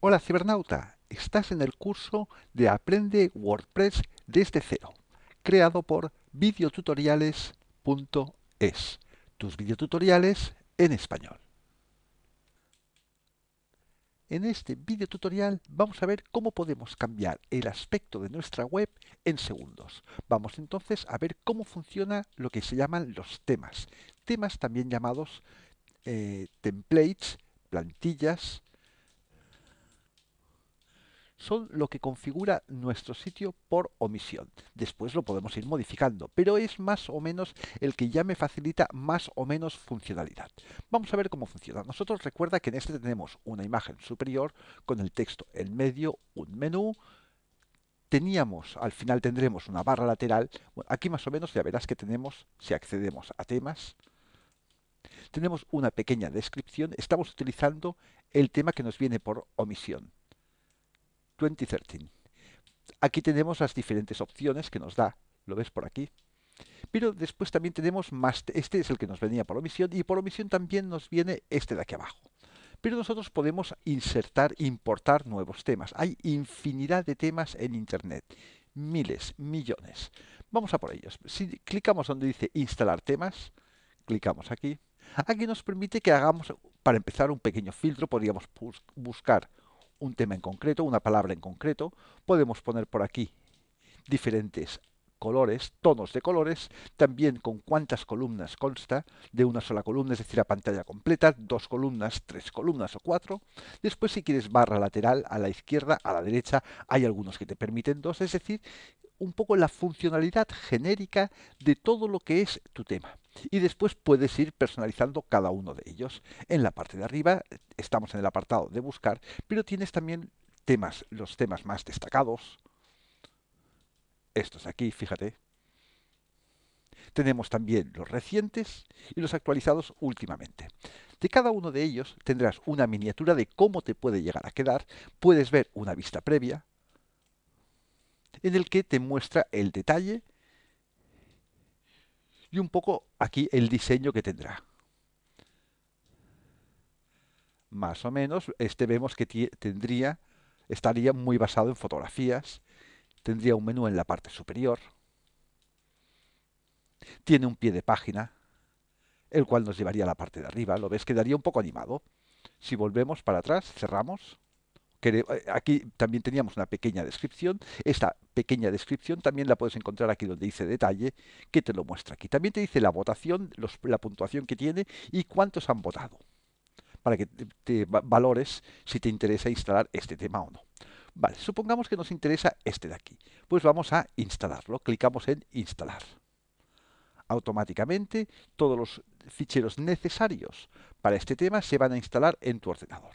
Hola cibernauta, estás en el curso de Aprende WordPress desde cero, creado por videotutoriales.es, tus videotutoriales en español. En este videotutorial vamos a ver cómo podemos cambiar el aspecto de nuestra web en segundos. Vamos entonces a ver cómo funciona lo que se llaman los temas. Temas también llamados eh, templates, plantillas, son lo que configura nuestro sitio por omisión. Después lo podemos ir modificando, pero es más o menos el que ya me facilita más o menos funcionalidad. Vamos a ver cómo funciona. Nosotros recuerda que en este tenemos una imagen superior con el texto en medio, un menú, teníamos, al final tendremos una barra lateral. aquí más o menos ya verás que tenemos, si accedemos a temas, tenemos una pequeña descripción. Estamos utilizando el tema que nos viene por omisión. 2013. Aquí tenemos las diferentes opciones que nos da, lo ves por aquí. Pero después también tenemos más, este es el que nos venía por omisión y por omisión también nos viene este de aquí abajo. Pero nosotros podemos insertar, importar nuevos temas. Hay infinidad de temas en Internet, miles, millones. Vamos a por ellos. Si clicamos donde dice instalar temas, clicamos aquí. Aquí nos permite que hagamos, para empezar, un pequeño filtro. Podríamos buscar un tema en concreto, una palabra en concreto. Podemos poner por aquí diferentes colores, tonos de colores, también con cuántas columnas consta, de una sola columna, es decir, la pantalla completa, dos columnas, tres columnas o cuatro. Después, si quieres barra lateral, a la izquierda, a la derecha, hay algunos que te permiten dos, es decir, un poco la funcionalidad genérica de todo lo que es tu tema y después puedes ir personalizando cada uno de ellos. En la parte de arriba estamos en el apartado de buscar, pero tienes también temas, los temas más destacados. Estos aquí, fíjate. Tenemos también los recientes y los actualizados últimamente. De cada uno de ellos tendrás una miniatura de cómo te puede llegar a quedar, puedes ver una vista previa en el que te muestra el detalle y un poco aquí el diseño que tendrá. Más o menos, este vemos que tendría, estaría muy basado en fotografías, tendría un menú en la parte superior, tiene un pie de página, el cual nos llevaría a la parte de arriba, lo ves, quedaría un poco animado. Si volvemos para atrás, cerramos, eh, aquí también teníamos una pequeña descripción. Esta pequeña descripción también la puedes encontrar aquí donde dice detalle, que te lo muestra aquí. También te dice la votación, la puntuación que tiene y cuántos han votado, para que te valores si te interesa instalar este tema o no. Vale, supongamos que nos interesa este de aquí. Pues vamos a instalarlo. Clicamos en instalar automáticamente todos los ficheros necesarios para este tema se van a instalar en tu ordenador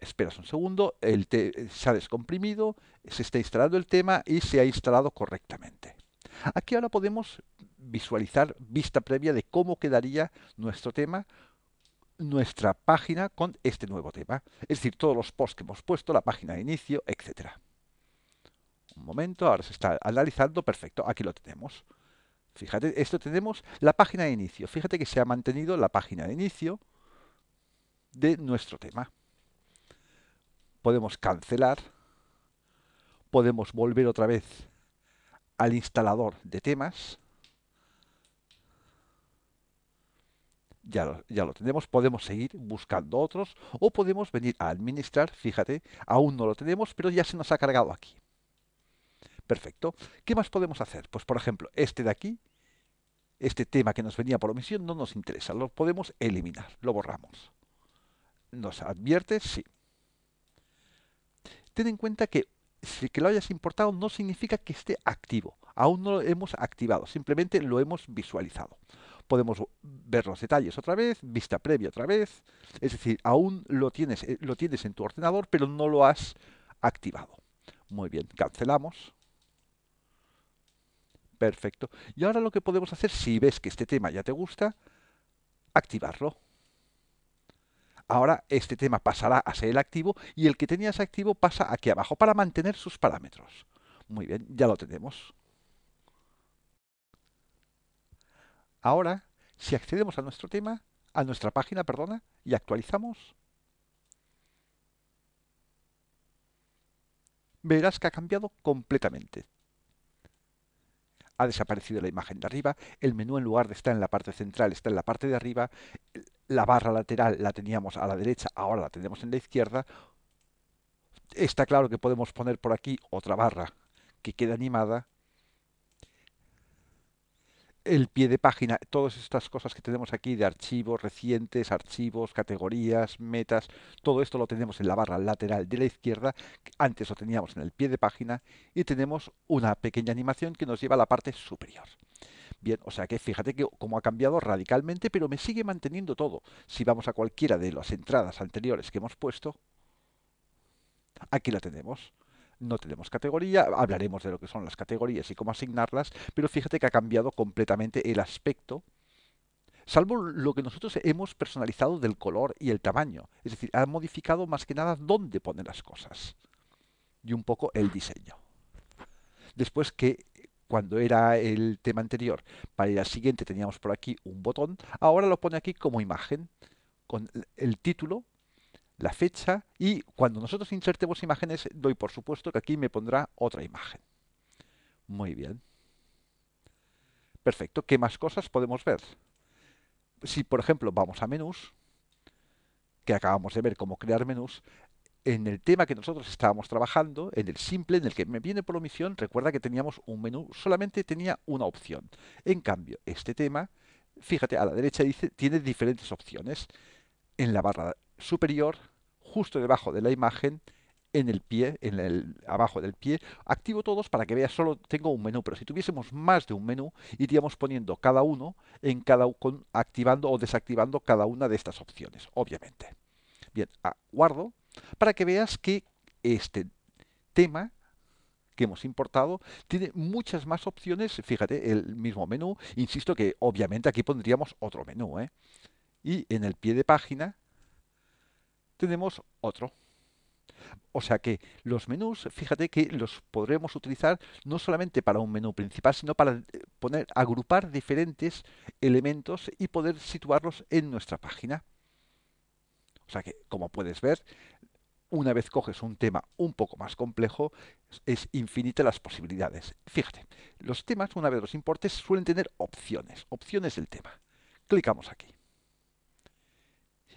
esperas un segundo, el eh, se ha descomprimido, se está instalando el tema y se ha instalado correctamente. Aquí ahora podemos visualizar vista previa de cómo quedaría nuestro tema, nuestra página con este nuevo tema. Es decir, todos los posts que hemos puesto, la página de inicio, etc. Un momento, ahora se está analizando, perfecto, aquí lo tenemos. Fíjate, esto tenemos la página de inicio. Fíjate que se ha mantenido la página de inicio de nuestro tema podemos cancelar, podemos volver otra vez al instalador de temas, ya lo, ya lo tenemos, podemos seguir buscando otros o podemos venir a administrar, fíjate, aún no lo tenemos, pero ya se nos ha cargado aquí. Perfecto. ¿Qué más podemos hacer? Pues por ejemplo, este de aquí, este tema que nos venía por omisión no nos interesa, lo podemos eliminar, lo borramos. ¿Nos advierte? Sí ten en cuenta que si que lo hayas importado no significa que esté activo. Aún no lo hemos activado, simplemente lo hemos visualizado. Podemos ver los detalles otra vez, vista previa otra vez, es decir, aún lo tienes, eh, lo tienes en tu ordenador, pero no lo has activado. Muy bien, cancelamos. Perfecto. Y ahora lo que podemos hacer, si ves que este tema ya te gusta, activarlo ahora este tema pasará a ser el activo y el que tenías activo pasa aquí abajo para mantener sus parámetros. Muy bien, ya lo tenemos. Ahora, si accedemos a nuestro tema, a nuestra página, perdona, y actualizamos, verás que ha cambiado completamente ha desaparecido la imagen de arriba, el menú en lugar de estar en la parte central está en la parte de arriba, la barra lateral la teníamos a la derecha, ahora la tenemos en la izquierda. Está claro que podemos poner por aquí otra barra que quede animada el pie de página, todas estas cosas que tenemos aquí de archivos recientes, archivos, categorías, metas, todo esto lo tenemos en la barra lateral de la izquierda, antes lo teníamos en el pie de página, y tenemos una pequeña animación que nos lleva a la parte superior. Bien, o sea que fíjate que como ha cambiado radicalmente, pero me sigue manteniendo todo. Si vamos a cualquiera de las entradas anteriores que hemos puesto, aquí la tenemos no tenemos categoría, hablaremos de lo que son las categorías y cómo asignarlas, pero fíjate que ha cambiado completamente el aspecto, salvo lo que nosotros hemos personalizado del color y el tamaño, es decir, ha modificado más que nada dónde pone las cosas y un poco el diseño. Después que cuando era el tema anterior, para el siguiente teníamos por aquí un botón, ahora lo pone aquí como imagen, con el título la fecha y cuando nosotros insertemos imágenes doy por supuesto que aquí me pondrá otra imagen. Muy bien. Perfecto. ¿Qué más cosas podemos ver? Si por ejemplo vamos a menús, que acabamos de ver cómo crear menús, en el tema que nosotros estábamos trabajando, en el simple, en el que me viene por omisión, recuerda que teníamos un menú, solamente tenía una opción. En cambio, este tema, fíjate, a la derecha dice, tiene diferentes opciones. En la barra superior, justo debajo de la imagen, en el pie, en el abajo del pie. Activo todos para que veas, solo tengo un menú, pero si tuviésemos más de un menú, iríamos poniendo cada uno en cada activando o desactivando cada una de estas opciones, obviamente. Bien, ah, guardo para que veas que este tema que hemos importado tiene muchas más opciones, fíjate, el mismo menú, insisto que obviamente aquí pondríamos otro menú, ¿eh? y en el pie de página tenemos otro. O sea que los menús, fíjate que los podremos utilizar no solamente para un menú principal, sino para eh, poner, agrupar diferentes elementos y poder situarlos en nuestra página. O sea que, como puedes ver, una vez coges un tema un poco más complejo, es infinita las posibilidades. Fíjate, los temas, una vez los importes, suelen tener opciones, opciones del tema. Clicamos aquí.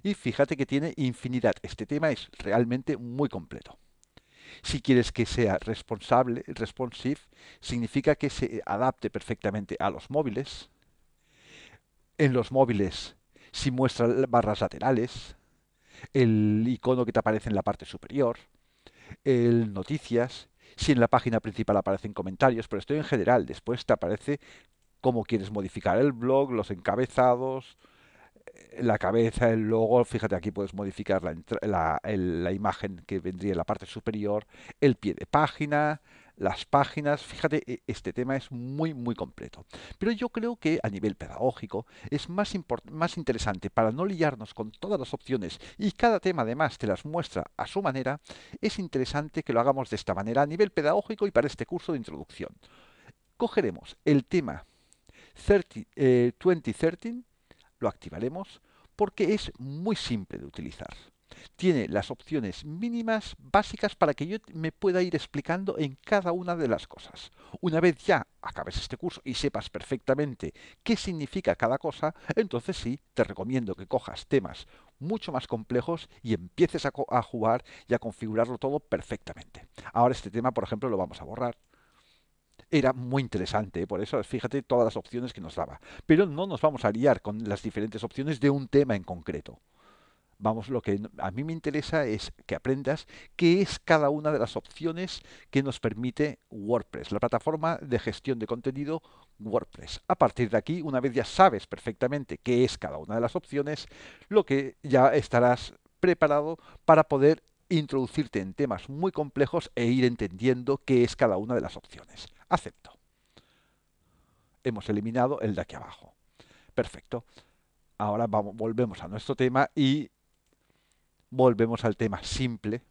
Y fíjate que tiene infinidad. Este tema es realmente muy completo. Si quieres que sea responsable, responsive, significa que se adapte perfectamente a los móviles. En los móviles, si muestra barras laterales, el icono que te aparece en la parte superior, el noticias, si en la página principal aparecen comentarios, pero esto en general, después te aparece cómo quieres modificar el blog, los encabezados, la cabeza, el logo, fíjate aquí puedes modificar la, imagen que vendría en la parte superior, el pie de página, las páginas, fíjate, e, este tema es muy muy completo. Pero yo creo que a nivel pedagógico es más, más interesante para no liarnos con todas las opciones y cada tema además te las muestra a su manera, es interesante que lo hagamos de esta manera a nivel pedagógico y para este curso de introducción. Cogeremos el tema 2013 lo activaremos porque es muy simple de utilizar. Tiene las opciones mínimas básicas para que yo me pueda ir explicando en cada una de las cosas. Una vez ya acabes este curso y sepas perfectamente qué significa cada cosa, entonces sí, te recomiendo que cojas temas mucho más complejos y empieces a, jugar y a configurarlo todo perfectamente. Ahora este tema, por ejemplo, lo vamos a borrar era muy interesante. ¿eh? Por eso, fíjate todas las opciones que nos daba. Pero no nos vamos a liar con las diferentes opciones de un tema en concreto. Vamos, lo que a mí me interesa es que aprendas qué es cada una de las opciones que nos permite WordPress, la plataforma de gestión de contenido WordPress. A partir de aquí, una vez ya sabes perfectamente qué es cada una de las opciones, lo que ya estarás preparado para poder introducirte en temas muy complejos e ir entendiendo qué es cada una de las opciones. Acepto. Hemos eliminado el de aquí abajo. Perfecto. Ahora vamos, volvemos a nuestro tema y volvemos al tema simple,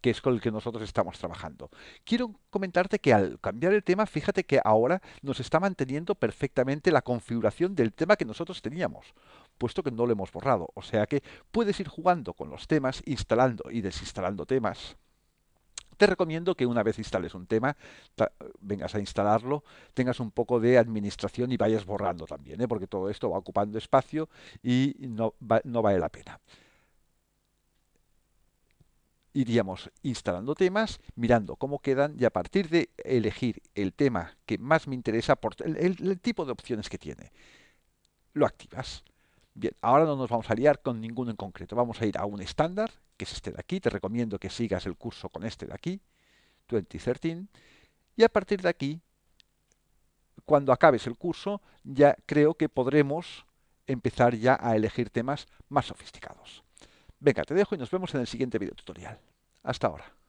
que es con el que nosotros estamos trabajando. Quiero comentarte que al cambiar el tema, fíjate que ahora nos está manteniendo perfectamente la configuración del tema que nosotros teníamos, puesto que no lo hemos borrado. O sea que puedes ir jugando con los temas, instalando y desinstalando temas te recomiendo que una vez instales un tema, vengas a instalarlo, tengas un poco de administración y vayas borrando también, ¿eh? porque todo esto va ocupando espacio y no, vale la pena iríamos instalando temas, mirando cómo quedan y a partir de elegir el tema que más me interesa, por el tipo de opciones que tiene, lo activas. Bien, ahora no nos vamos a liar con ninguno en concreto. Vamos a ir a un estándar, que es este de aquí. Te recomiendo que sigas el curso con este de aquí, 2013. Y a partir de aquí, cuando acabes el curso, ya creo que podremos empezar ya a elegir temas más sofisticados. Venga, te dejo y nos vemos en el siguiente video tutorial. Hasta ahora.